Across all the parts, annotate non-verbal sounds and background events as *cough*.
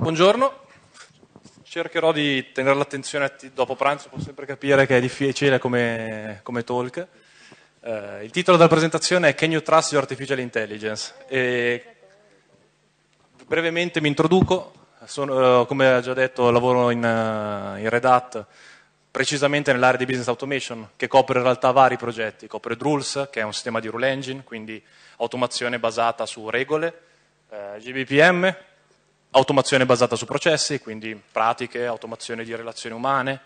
Buongiorno. Cercherò di tenere l'attenzione dopo pranzo, posso sempre capire che è difficile come, come talk. Uh, il titolo della presentazione è Can you trust your artificial intelligence? E brevemente mi introduco, Sono, uh, come ho già detto lavoro in, uh, in Red Hat precisamente nell'area di business automation che copre in realtà vari progetti, copre Drules che è un sistema di rule engine, quindi automazione basata su regole, eh, GBPM automazione basata su processi, quindi pratiche, automazione di relazioni umane,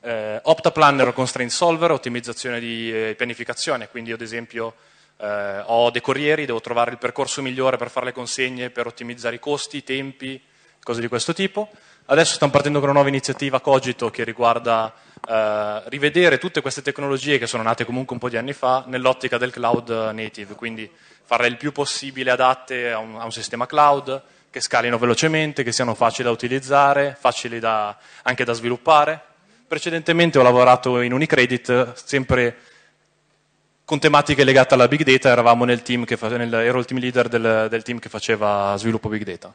eh, Opta Planner o Constraint Solver, ottimizzazione di eh, pianificazione, quindi ad esempio eh, ho dei corrieri, devo trovare il percorso migliore per fare le consegne, per ottimizzare i costi, i tempi, cose di questo tipo. Adesso stiamo partendo con una nuova iniziativa Cogito che riguarda eh, rivedere tutte queste tecnologie che sono nate comunque un po' di anni fa nell'ottica del cloud native, quindi farle il più possibile adatte a un, a un sistema cloud, che scalino velocemente, che siano facili da utilizzare, facili da, anche da sviluppare. Precedentemente ho lavorato in Unicredit sempre con tematiche legate alla big data, eravamo nel team che, nel, ero il team leader del, del team che faceva sviluppo big data.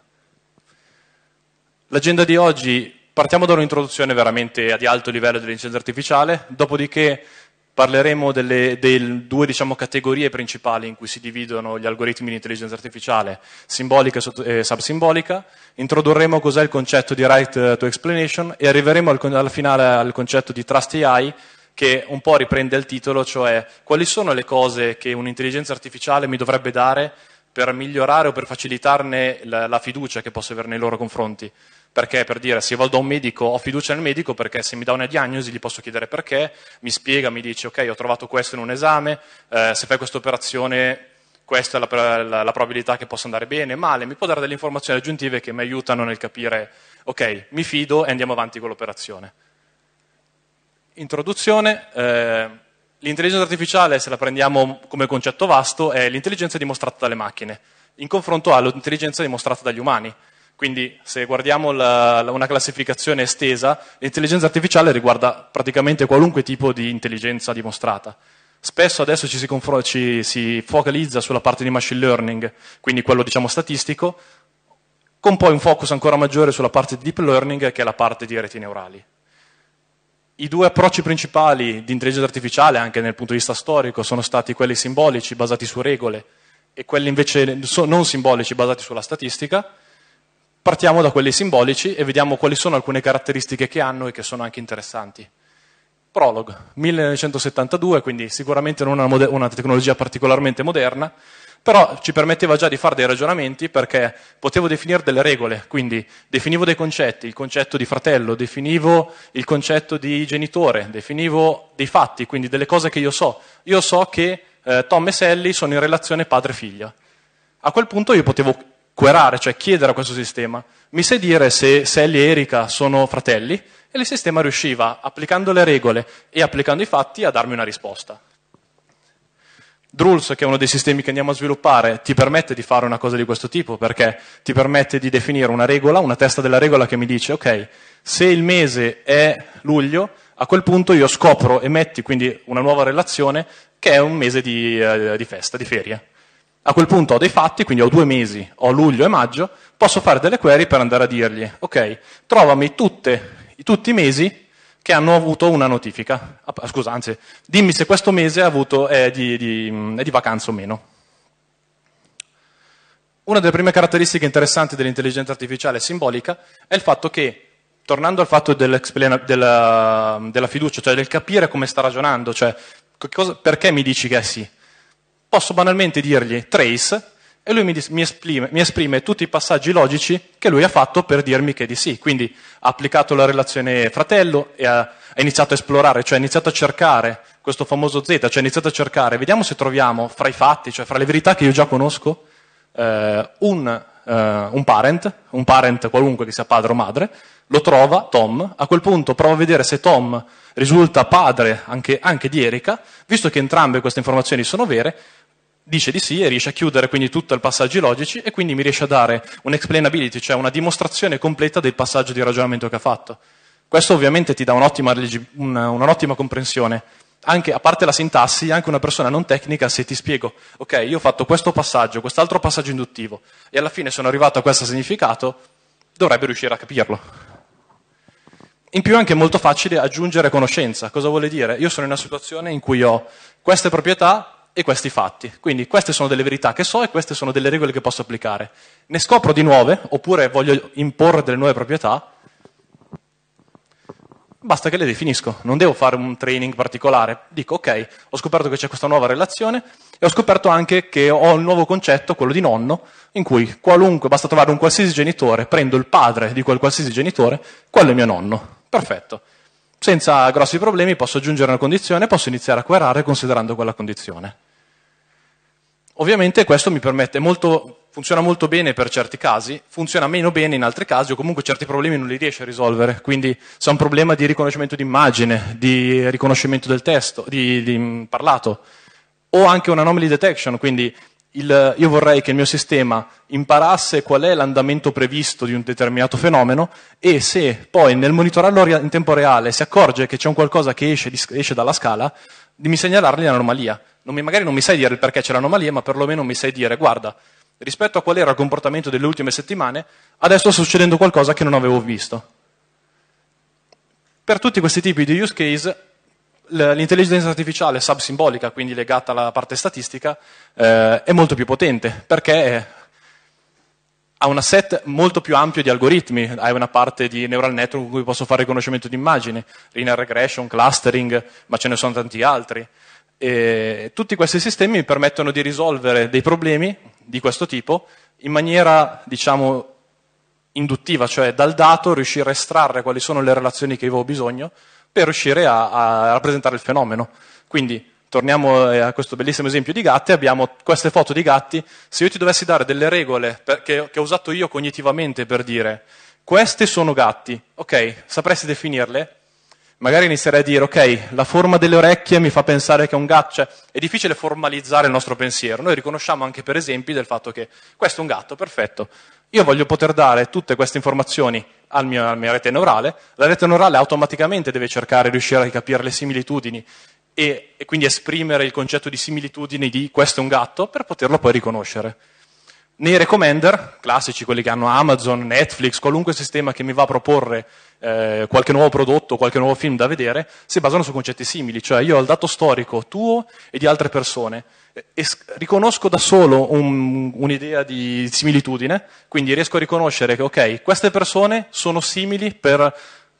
L'agenda di oggi, partiamo da un'introduzione veramente di alto livello dell'intelligenza artificiale, dopodiché Parleremo delle, delle due diciamo, categorie principali in cui si dividono gli algoritmi di intelligenza artificiale, simbolica e eh, subsimbolica, introdurremo cos'è il concetto di right eh, to explanation e arriveremo al, alla finale al concetto di trust AI che un po' riprende il titolo, cioè quali sono le cose che un'intelligenza artificiale mi dovrebbe dare per migliorare o per facilitarne la, la fiducia che posso avere nei loro confronti. Perché per dire, se io vado da un medico, ho fiducia nel medico perché se mi dà una diagnosi gli posso chiedere perché, mi spiega, mi dice ok, ho trovato questo in un esame, eh, se fai questa operazione questa è la, la, la, probabilità che possa andare bene, male, mi può dare delle informazioni aggiuntive che mi aiutano nel capire, ok, mi fido e andiamo avanti con l'operazione. Introduzione, eh, l'intelligenza artificiale, se la prendiamo come concetto vasto, è l'intelligenza dimostrata dalle macchine, in confronto all'intelligenza dimostrata dagli umani. Quindi se guardiamo la, una classificazione estesa, l'intelligenza artificiale riguarda praticamente qualunque tipo di intelligenza dimostrata. Spesso adesso ci si, confron- ci si focalizza sulla parte di machine learning, quindi quello diciamo statistico, con poi un focus ancora maggiore sulla parte di deep learning che è la parte di reti neurali. I due approcci principali di intelligenza artificiale, anche dal punto di vista storico, sono stati quelli simbolici basati su regole e quelli invece non simbolici basati sulla statistica Partiamo da quelli simbolici e vediamo quali sono alcune caratteristiche che hanno e che sono anche interessanti. Prologue, 1972, quindi sicuramente non una, una, tecnologia particolarmente moderna, però ci permetteva già di fare dei ragionamenti perché potevo definire delle regole, quindi definivo dei concetti, il concetto di fratello, definivo il concetto di genitore, definivo dei fatti, quindi delle cose che io so. Io so che eh, Tom e Sally sono in relazione padre-figlia. A quel punto io potevo querare, cioè chiedere a questo sistema, mi sai dire se Sally e Erika sono fratelli? E il sistema riusciva, applicando le regole e applicando i fatti, a darmi una risposta. Druls, che è uno dei sistemi che andiamo a sviluppare, ti permette di fare una cosa di questo tipo, perché ti permette di definire una regola, una testa della regola che mi dice, ok, se il mese è luglio, a quel punto io scopro e metti quindi una nuova relazione che è un mese di, eh, di festa, di ferie. A quel punto ho dei fatti, quindi ho due mesi, ho luglio e maggio, posso fare delle query per andare a dirgli, ok, trovami tutte, tutti i mesi che hanno avuto una notifica. Ah, scusa, anzi, dimmi se questo mese è, avuto, è, di, di, mm, è di vacanza o meno. Una delle prime caratteristiche interessanti dell'intelligenza artificiale simbolica è il fatto che, tornando al fatto della, della fiducia, cioè del capire come sta ragionando, cioè cosa, perché mi dici che è sì, posso banalmente dirgli trace e lui mi, mi, esprime, mi, esprime, tutti i passaggi logici che lui ha fatto per dirmi che è di sì. Quindi ha applicato la relazione fratello e ha, ha iniziato a esplorare, cioè ha iniziato a cercare questo famoso Z, cioè ha iniziato a cercare, vediamo se troviamo fra i fatti, cioè fra le verità che io già conosco, eh, un, eh, un parent, un parent qualunque che sia padre o madre, lo trova Tom, a quel punto prova a vedere se Tom risulta padre anche, anche, di Erika, visto che entrambe queste informazioni sono vere, dice di sì e riesce a chiudere quindi tutto il passaggio logici e quindi mi riesce a dare un explainability, cioè una dimostrazione completa del passaggio di ragionamento che ha fatto. Questo ovviamente ti dà un'ottima, un'ottima comprensione. Anche a parte la sintassi, anche una persona non tecnica, se ti spiego, ok, io ho fatto questo passaggio, quest'altro passaggio induttivo, e alla fine sono arrivato a questo significato, dovrebbe riuscire a capirlo. In più è anche molto facile aggiungere conoscenza. Cosa vuol dire? Io sono in una situazione in cui ho queste proprietà, e questi fatti. Quindi queste sono delle verità che so e queste sono delle regole che posso applicare. Ne scopro di nuove, oppure voglio imporre delle nuove proprietà, basta che le definisco, non devo fare un training particolare. Dico, ok, ho scoperto che c'è questa nuova relazione e ho scoperto anche che ho un nuovo concetto, quello di nonno, in cui qualunque, basta trovare un qualsiasi genitore, prendo il padre di quel qualsiasi genitore, quello è mio nonno. Perfetto senza grossi problemi posso aggiungere una condizione e posso iniziare a querare considerando quella condizione. Ovviamente questo mi permette molto, funziona molto bene per certi casi, funziona meno bene in altri casi o comunque certi problemi non li riesce a risolvere, quindi se è un problema di riconoscimento di immagine, di riconoscimento del testo, di, di mm, parlato, o anche un anomaly detection, quindi il, io vorrei che il mio sistema imparasse qual è l'andamento previsto di un determinato fenomeno e se poi nel monitorarlo in tempo reale si accorge che c'è un qualcosa che esce, esce dalla scala, di mi segnalargli l'anomalia. Non mi, magari non mi sai dire il perché c'è l'anomalia, ma perlomeno mi sai dire, guarda, rispetto a qual era il comportamento delle ultime settimane, adesso sta succedendo qualcosa che non avevo visto. Per tutti questi tipi di use case l'intelligenza artificiale subsimbolica, quindi legata alla parte statistica, eh, è molto più potente perché ha un set molto più ampio di algoritmi, hai una parte di neural network con cui posso fare riconoscimento di immagini, linear regression, clustering, ma ce ne sono tanti altri. E tutti questi sistemi mi permettono di risolvere dei problemi di questo tipo in maniera, diciamo, induttiva, cioè dal dato riuscire a estrarre quali sono le relazioni che avevo bisogno per riuscire a, a rappresentare il fenomeno. Quindi torniamo eh, a questo bellissimo esempio di gatti, abbiamo queste foto di gatti, se io ti dovessi dare delle regole per, che, che ho usato io cognitivamente per dire queste sono gatti, ok, sapresti definirle? Magari inizierei a dire, ok, la forma delle orecchie mi fa pensare che è un gatto, cioè è difficile formalizzare il nostro pensiero, noi riconosciamo anche per esempi del fatto che questo è un gatto, perfetto, io voglio poter dare tutte queste informazioni al mio, alla mia rete neurale, la rete neurale automaticamente deve cercare di riuscire a capire le similitudini e, e quindi esprimere il concetto di similitudini di questo è un gatto per poterlo poi riconoscere. Nei recommender, classici quelli che hanno Amazon, Netflix, qualunque sistema che mi va a proporre eh, qualche nuovo prodotto, qualche nuovo film da vedere, si basano su concetti simili, cioè io ho il dato storico tuo e di altre persone e riconosco da solo un, un'idea di similitudine, quindi riesco a riconoscere che ok, queste persone sono simili per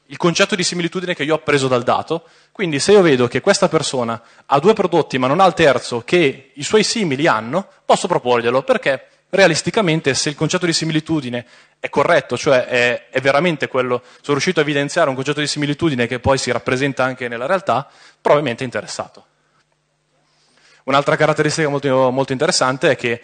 il concetto di similitudine che io ho preso dal dato, quindi se io vedo che questa persona ha due prodotti ma non ha il terzo che i suoi simili hanno, posso proporglielo perché realisticamente se il concetto di similitudine è corretto, cioè è, è, veramente quello, sono riuscito a evidenziare un concetto di similitudine che poi si rappresenta anche nella realtà, probabilmente è interessato. Un'altra caratteristica molto, molto interessante è che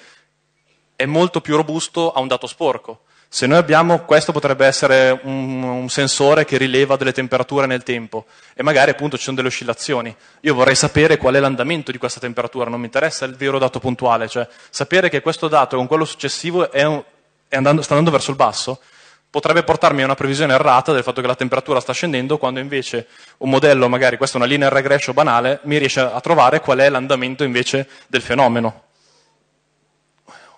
è molto più robusto a un dato sporco. Se noi abbiamo, questo potrebbe essere un, un, sensore che rileva delle temperature nel tempo e magari appunto ci sono delle oscillazioni. Io vorrei sapere qual è l'andamento di questa temperatura, non mi interessa il vero dato puntuale, cioè sapere che questo dato con quello successivo è un, è andando, sta andando verso il basso potrebbe portarmi a una previsione errata del fatto che la temperatura sta scendendo, quando invece un modello, magari questa è una linea regression banale, mi riesce a trovare qual è l'andamento invece del fenomeno.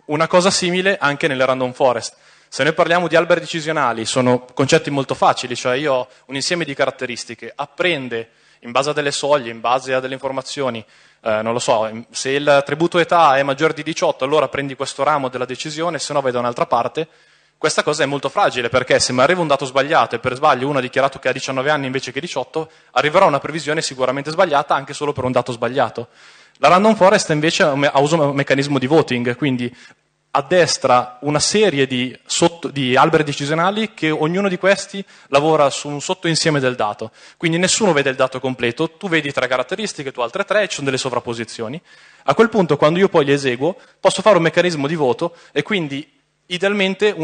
Una cosa simile anche nelle random forest. Se noi parliamo di alberi decisionali, sono concetti molto facili, cioè io ho un insieme di caratteristiche, apprende in base a delle soglie, in base a delle informazioni, eh, non lo so, se il tributo età è maggiore di 18, allora prendi questo ramo della decisione, se no vai da un'altra parte. Questa cosa è molto fragile perché se mi arriva un dato sbagliato e per sbaglio uno ha dichiarato che ha 19 anni invece che 18, arriverà una previsione sicuramente sbagliata anche solo per un dato sbagliato. La random forest invece ha un meccanismo di voting, quindi a destra una serie di, sotto, di, alberi decisionali che ognuno di questi lavora su un sottoinsieme del dato. Quindi nessuno vede il dato completo, tu vedi tre caratteristiche, tu altre tre, ci sono delle sovrapposizioni. A quel punto, quando io poi li eseguo, posso fare un meccanismo di voto e quindi Idealmente,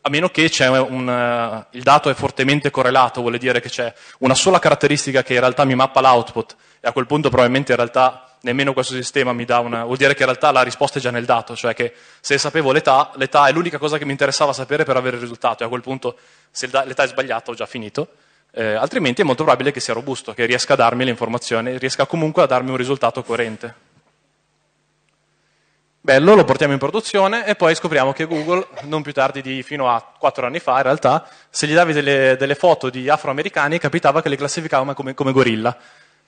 a meno che un, uh, il dato è fortemente correlato, vuol dire che c'è una sola caratteristica che in realtà mi mappa l'output, e a quel punto probabilmente in realtà nemmeno questo sistema mi dà una... vuol dire che in realtà la risposta è già nel dato, cioè che se sapevo l'età, l'età è l'unica cosa che mi interessava sapere per avere il risultato, e a quel punto se l'età è sbagliata ho già finito, eh, altrimenti è molto probabile che sia robusto, che riesca a darmi le informazioni, riesca comunque a darmi un risultato coerente. Bello, lo portiamo in produzione e poi scopriamo che Google, non più tardi di fino a 4 anni fa in realtà, se gli davi delle, delle foto di afroamericani capitava che le classificava come, come gorilla.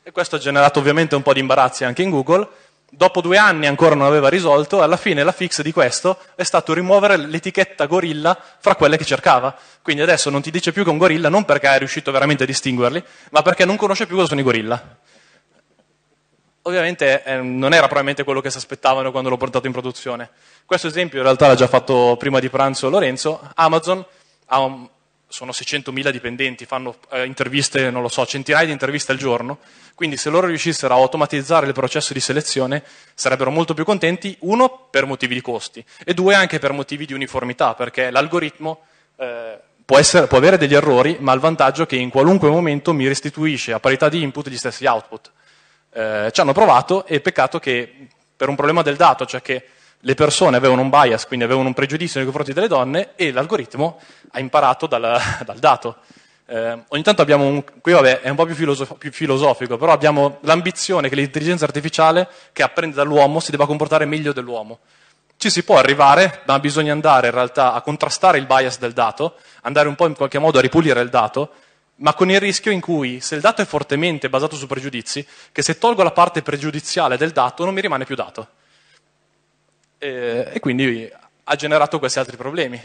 E questo ha generato ovviamente un po' di imbarazzi anche in Google. Dopo due anni ancora non aveva risolto, alla fine la fix di questo è stato rimuovere l'etichetta gorilla fra quelle che cercava. Quindi adesso non ti dice più che è un gorilla, non perché hai riuscito veramente a distinguerli, ma perché non conosce più cosa sono i gorilla ovviamente eh, non era probabilmente quello che si aspettavano quando l'ho portato in produzione. Questo esempio in realtà l'ha già fatto prima di pranzo Lorenzo. Amazon un, sono 600.000 dipendenti, fanno eh, interviste, non lo so, centinaia di interviste al giorno, quindi se loro riuscissero a automatizzare il processo di selezione sarebbero molto più contenti, uno per motivi di costi e due anche per motivi di uniformità, perché l'algoritmo... Eh, Può, essere, può, avere degli errori, ma il vantaggio è che in qualunque momento mi restituisce a parità di input gli stessi output eh, ci hanno provato e peccato che per un problema del dato, cioè che le persone avevano un bias, quindi avevano un pregiudizio nei confronti delle donne e l'algoritmo ha imparato dal, *laughs* dal dato. Eh, ogni tanto abbiamo un, qui vabbè è un po' più, filosof, più, filosofico, però abbiamo l'ambizione che l'intelligenza artificiale che apprende dall'uomo si debba comportare meglio dell'uomo. Ci si può arrivare, ma bisogna andare in realtà a contrastare il bias del dato, andare un po' in qualche modo a ripulire il dato ma con il rischio in cui, se il dato è fortemente basato su pregiudizi, che se tolgo la parte pregiudiziale del dato non mi rimane più dato. E, e quindi ha generato questi altri problemi.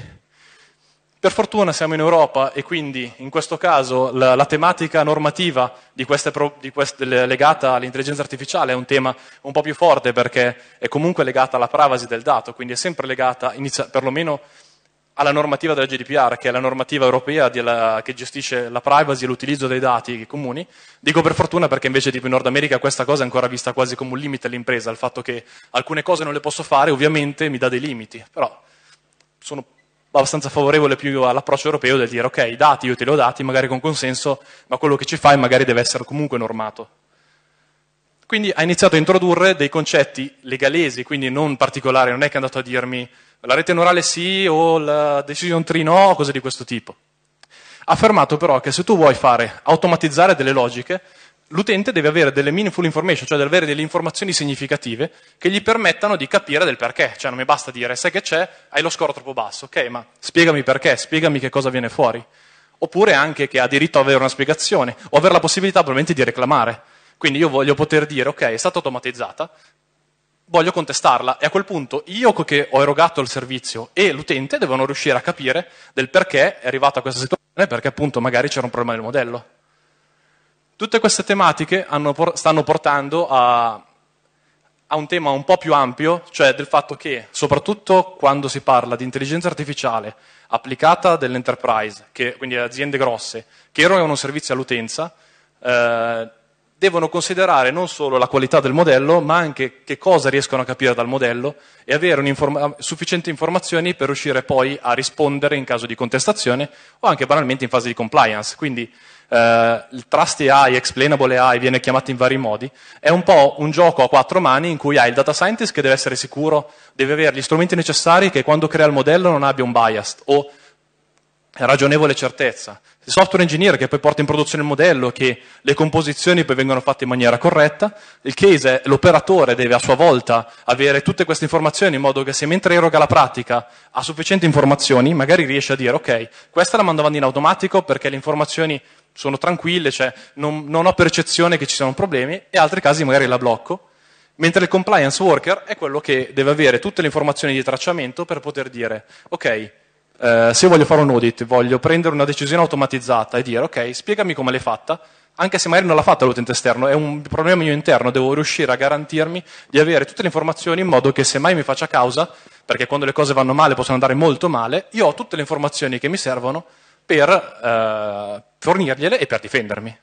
Per fortuna siamo in Europa e quindi in questo caso la, la tematica normativa di queste, di queste, legata all'intelligenza artificiale è un tema un po' più forte perché è comunque legata alla privacy del dato, quindi è sempre legata, inizia, perlomeno alla normativa della GDPR, che è la normativa europea la, che gestisce la privacy e l'utilizzo dei dati comuni. Dico per fortuna perché invece tipo in Nord America questa cosa è ancora vista quasi come un limite all'impresa, il fatto che alcune cose non le posso fare ovviamente mi dà dei limiti, però sono abbastanza favorevole più all'approccio europeo del dire ok, i dati io te li ho dati, magari con consenso, ma quello che ci fai magari deve essere comunque normato. Quindi ha iniziato a introdurre dei concetti legalesi, quindi non particolari, non è che è andato a dirmi la rete neurale sì o la decision tree no, cose di questo tipo. Ha affermato però che se tu vuoi fare automatizzare delle logiche, l'utente deve avere delle meaningful information, cioè deve avere delle informazioni significative che gli permettano di capire del perché. Cioè non mi basta dire sai che c'è, hai lo score troppo basso, ok, ma spiegami perché, spiegami che cosa viene fuori. Oppure anche che ha diritto ad avere una spiegazione o avere la possibilità probabilmente di reclamare. Quindi io voglio poter dire ok, è stata automatizzata, voglio contestarla e a quel punto io che ho erogato il servizio e l'utente devono riuscire a capire del perché è arrivata a questa situazione, perché appunto magari c'era un problema nel modello. Tutte queste tematiche hanno, stanno portando a, a un tema un po' più ampio, cioè del fatto che, soprattutto quando si parla di intelligenza artificiale applicata dell'enterprise, che, quindi aziende grosse, che erogano un servizio all'utenza, eh, devono considerare non solo la qualità del modello, ma anche che cosa riescono a capire dal modello e avere informa- sufficienti informazioni per riuscire poi a rispondere in caso di contestazione o anche banalmente in fase di compliance. Quindi eh, il Trust AI, Explainable AI, viene chiamato in vari modi, è un po' un gioco a quattro mani in cui hai il data scientist che deve essere sicuro, deve avere gli strumenti necessari che quando crea il modello non abbia un bias o ragionevole certezza. Il software engineer che poi porta in produzione il modello, che le composizioni poi vengono fatte in maniera corretta, il case è l'operatore deve a sua volta avere tutte queste informazioni in modo che se mentre eroga la pratica ha sufficienti informazioni, magari riesce a dire ok, questa la mando avanti in automatico perché le informazioni sono tranquille, cioè non, non ho percezione che ci siano problemi e altri casi magari la blocco. Mentre il compliance worker è quello che deve avere tutte le informazioni di tracciamento per poter dire ok, eh, se io voglio fare un audit, voglio prendere una decisione automatizzata e dire ok, spiegami come l'hai fatta, anche se magari non l'ha fatta l'utente esterno, è un problema mio interno, devo riuscire a garantirmi di avere tutte le informazioni in modo che se mai mi faccia causa, perché quando le cose vanno male possono andare molto male, io ho tutte le informazioni che mi servono per eh, fornirgliele e per difendermi.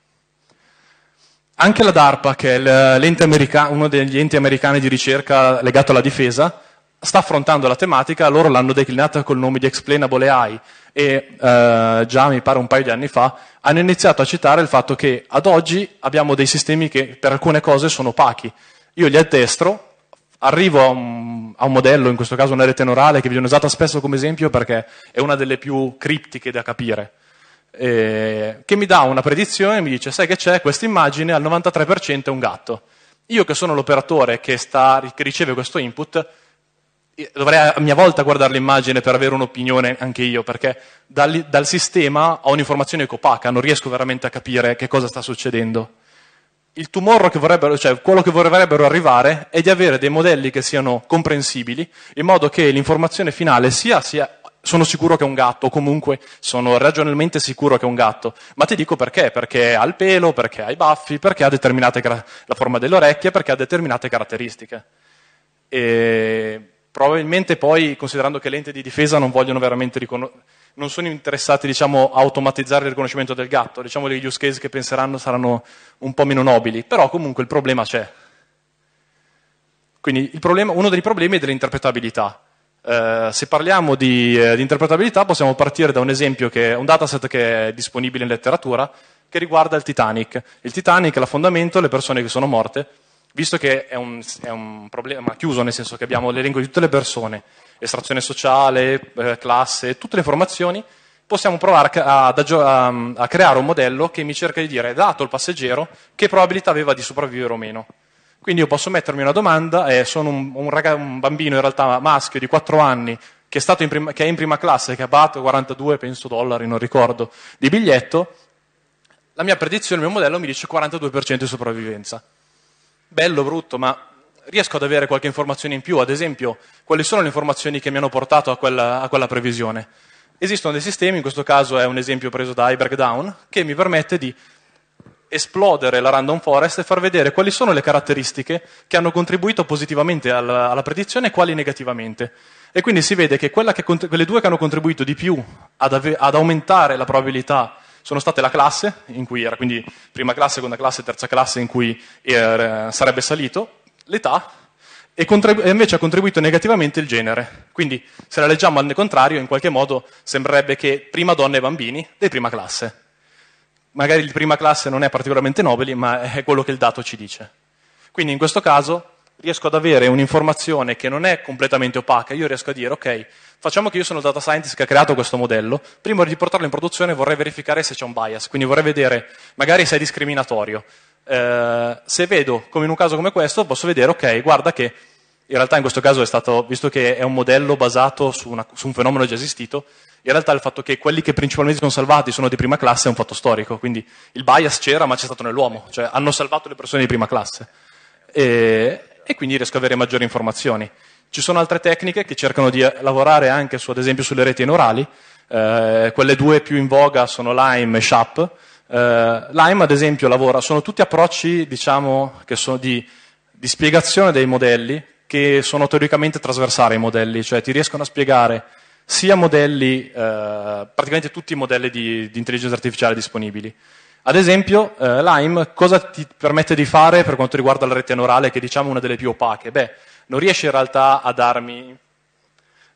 Anche la DARPA, che è l'ente uno degli enti americani di ricerca legato alla difesa, sta affrontando la tematica, loro l'hanno declinata col nome di Explainable AI e eh, già mi pare un paio di anni fa hanno iniziato a citare il fatto che ad oggi abbiamo dei sistemi che per alcune cose sono opachi. Io li addestro, arrivo a un, a un modello, in questo caso una rete neurale, che viene usata spesso come esempio perché è una delle più criptiche da capire. Eh, che mi dà una predizione, e mi dice sai che c'è questa immagine al 93% è un gatto. Io che sono l'operatore che, sta, che riceve questo input dovrei a mia volta guardare l'immagine per avere un'opinione anche io, perché dal, dal sistema ho un'informazione copaca, non riesco veramente a capire che cosa sta succedendo. Il tumore che vorrebbero, cioè quello che vorrebbero arrivare è di avere dei modelli che siano comprensibili, in modo che l'informazione finale sia, sia sono sicuro che è un gatto, o comunque sono ragionalmente sicuro che è un gatto, ma ti dico perché, perché ha il pelo, perché ha i baffi, perché ha determinate, la forma delle orecchie, perché ha determinate caratteristiche. E Probabilmente poi, considerando che l'ente di difesa non vogliono veramente riconoscere, non sono interessati diciamo, a automatizzare il riconoscimento del gatto, diciamo che gli use case che penseranno saranno un po' meno nobili, però comunque il problema c'è. Quindi problema, uno dei problemi è dell'interpretabilità. Eh, se parliamo di, eh, di, interpretabilità possiamo partire da un esempio, che, un dataset che è disponibile in letteratura, che riguarda il Titanic. Il Titanic, la fondamento, le persone che sono morte, visto che è un, è un, problema chiuso, nel senso che abbiamo l'elenco di tutte le persone, estrazione sociale, eh, classe, tutte le informazioni, possiamo provare a, a, a, creare un modello che mi cerca di dire, dato il passeggero, che probabilità aveva di sopravvivere o meno. Quindi io posso mettermi una domanda, eh, sono un, un, raga, un, bambino in realtà maschio di 4 anni che è, prima, che è, in prima classe, che ha pagato 42, penso, dollari, non ricordo, di biglietto, la mia predizione, il mio modello mi dice 42% di sopravvivenza bello, brutto, ma riesco ad avere qualche informazione in più, ad esempio quali sono le informazioni che mi hanno portato a quella, a quella previsione. Esistono dei sistemi, in questo caso è un esempio preso da iBreakdown, che mi permette di esplodere la random forest e far vedere quali sono le caratteristiche che hanno contribuito positivamente alla, alla predizione e quali negativamente. E quindi si vede che, che quelle due che hanno contribuito di più ad, ad aumentare la probabilità sono state la classe, in cui era quindi prima classe, seconda classe, terza classe, in cui era, sarebbe salito, l'età, e, contribu- e, invece ha contribuito negativamente il genere. Quindi se la leggiamo al contrario, in qualche modo sembrerebbe che prima donne e bambini dei prima classe. Magari di prima classe non è particolarmente nobili, ma è quello che il dato ci dice. Quindi in questo caso riesco ad avere un'informazione che non è completamente opaca, io riesco a dire, ok, Facciamo che io sono il data scientist che ha creato questo modello, prima di portarlo in produzione vorrei verificare se c'è un bias, quindi vorrei vedere magari se è discriminatorio. Eh, se vedo, come in un caso come questo, posso vedere, ok, guarda che in realtà in questo caso è stato, visto che è un modello basato su, una, su, un fenomeno già esistito, in realtà il fatto che quelli che principalmente sono salvati sono di prima classe è un fatto storico, quindi il bias c'era ma c'è stato nell'uomo, cioè hanno salvato le persone di prima classe e, e quindi riesco ad avere maggiori informazioni. Ci sono altre tecniche che cercano di eh, lavorare anche su, ad esempio sulle reti neurali, eh, quelle due più in voga sono Lime e SHAP. Eh, Lime ad esempio lavora, sono tutti approcci diciamo, di, di spiegazione dei modelli che sono teoricamente trasversali ai modelli, cioè ti riescono a spiegare sia modelli, eh, praticamente tutti i modelli di, di, intelligenza artificiale disponibili. Ad esempio, eh, Lime cosa ti permette di fare per quanto riguarda la rete neurale, che è diciamo una delle più opache? Beh, non riesce in realtà a darmi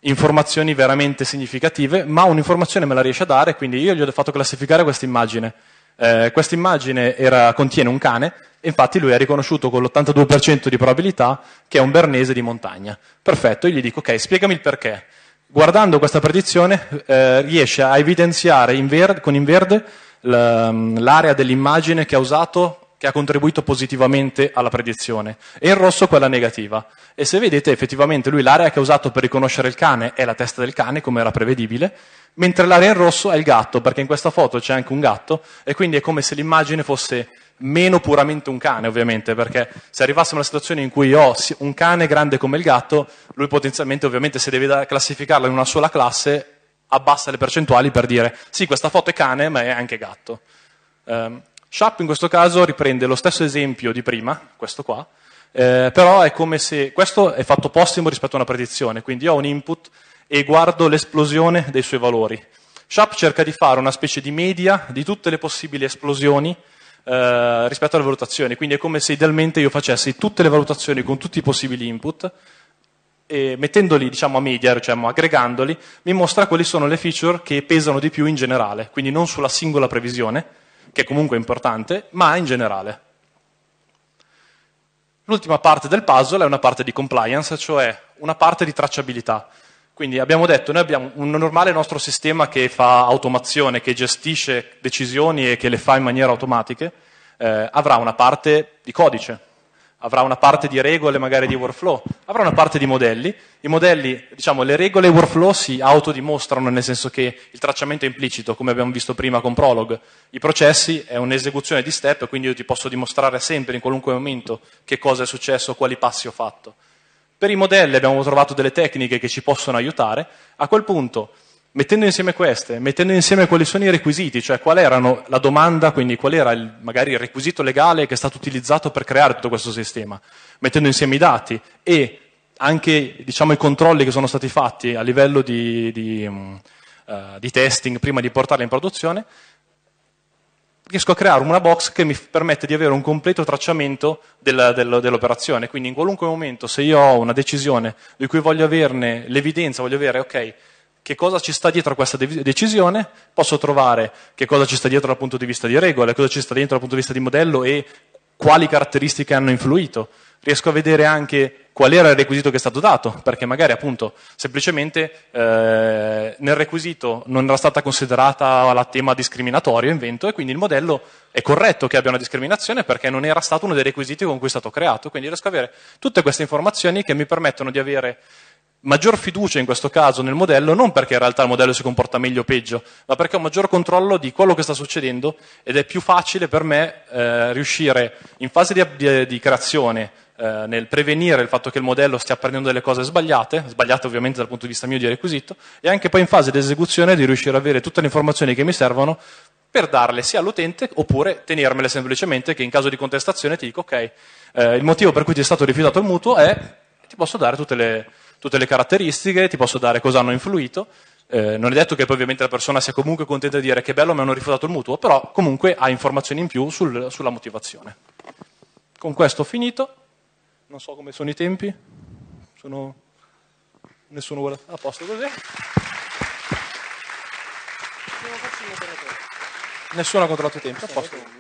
informazioni veramente significative, ma un'informazione me la riesce a dare, quindi io gli ho fatto classificare questa immagine. Eh, questa immagine contiene un cane, e infatti lui ha riconosciuto con l'82% di probabilità che è un bernese di montagna. Perfetto, io gli dico, ok, spiegami il perché. Guardando questa predizione eh, riesce a evidenziare in verde, con in verde l'area dell'immagine che ha usato che ha contribuito positivamente alla predizione, e in rosso quella negativa. E se vedete effettivamente lui l'area che ha usato per riconoscere il cane è la testa del cane, come era prevedibile, mentre l'area in rosso è il gatto, perché in questa foto c'è anche un gatto, e quindi è come se l'immagine fosse meno puramente un cane, ovviamente, perché se arrivassimo a una situazione in cui ho oh, un cane grande come il gatto, lui potenzialmente, ovviamente, se deve classificarlo in una sola classe, abbassa le percentuali per dire sì, questa foto è cane, ma è anche gatto. Um, Sharp in questo caso riprende lo stesso esempio di prima, questo qua, eh, però è come se questo è fatto postimo rispetto a una predizione, quindi io ho un input e guardo l'esplosione dei suoi valori. Sharp cerca di fare una specie di media di tutte le possibili esplosioni eh, rispetto alle valutazioni, quindi è come se idealmente io facessi tutte le valutazioni con tutti i possibili input e mettendoli diciamo, a media, cioè aggregandoli, mi mostra quali sono le feature che pesano di più in generale, quindi non sulla singola previsione, che comunque è importante, ma in generale. L'ultima parte del puzzle è una parte di compliance, cioè una parte di tracciabilità. Quindi abbiamo detto, noi abbiamo un normale nostro sistema che fa automazione, che gestisce decisioni e che le fa in maniera automatica, eh, avrà una parte di codice, avrà una parte di regole, magari di workflow, avrà una parte di modelli. I modelli, diciamo, le regole e workflow si autodimostrano, nel senso che il tracciamento è implicito, come abbiamo visto prima con Prolog. I processi è un'esecuzione di step, quindi io ti posso dimostrare sempre, in qualunque momento, che cosa è successo, quali passi ho fatto. Per i modelli abbiamo trovato delle tecniche che ci possono aiutare. A quel punto Mettendo insieme queste, mettendo insieme quali sono i requisiti, cioè qual era la domanda, quindi qual era il, magari il requisito legale che è stato utilizzato per creare tutto questo sistema, mettendo insieme i dati e anche diciamo, i controlli che sono stati fatti a livello di, di, uh, di testing prima di portarli in produzione, riesco a creare una box che mi permette di avere un completo tracciamento del, del, dell'operazione. Quindi in qualunque momento, se io ho una decisione di cui voglio averne l'evidenza, voglio avere, ok, che cosa ci sta dietro a questa decisione, posso trovare che cosa ci sta dietro dal punto di vista di regole, cosa ci sta dietro dal punto di vista di modello e quali caratteristiche hanno influito. Riesco a vedere anche qual era il requisito che è stato dato, perché magari appunto semplicemente eh, nel requisito non era stata considerata la tema discriminatorio, invento, e quindi il modello è corretto che abbia una discriminazione perché non era stato uno dei requisiti con cui è stato creato. Quindi riesco a avere tutte queste informazioni che mi permettono di avere maggior fiducia in questo caso nel modello, non perché in realtà il modello si comporta meglio o peggio, ma perché ho maggior controllo di quello che sta succedendo ed è più facile per me eh, riuscire in fase di, di, creazione eh, nel prevenire il fatto che il modello stia prendendo delle cose sbagliate, sbagliate ovviamente dal punto di vista mio di requisito, e anche poi in fase di esecuzione di riuscire ad avere tutte le informazioni che mi servono per darle sia all'utente oppure tenermele semplicemente che in caso di contestazione ti dico ok, eh, il motivo per cui ti è stato rifiutato il mutuo è ti posso dare tutte le, tutte le caratteristiche, ti posso dare cosa hanno influito. Eh, non è detto che poi ovviamente la persona sia comunque contenta di dire che bello mi hanno rifiutato il mutuo, però comunque ha informazioni in più sul, sulla motivazione. Con questo ho finito, non so come sono i tempi, sono... nessuno vuole... a posto così. Nessuno ha controllato i tempi, a posto.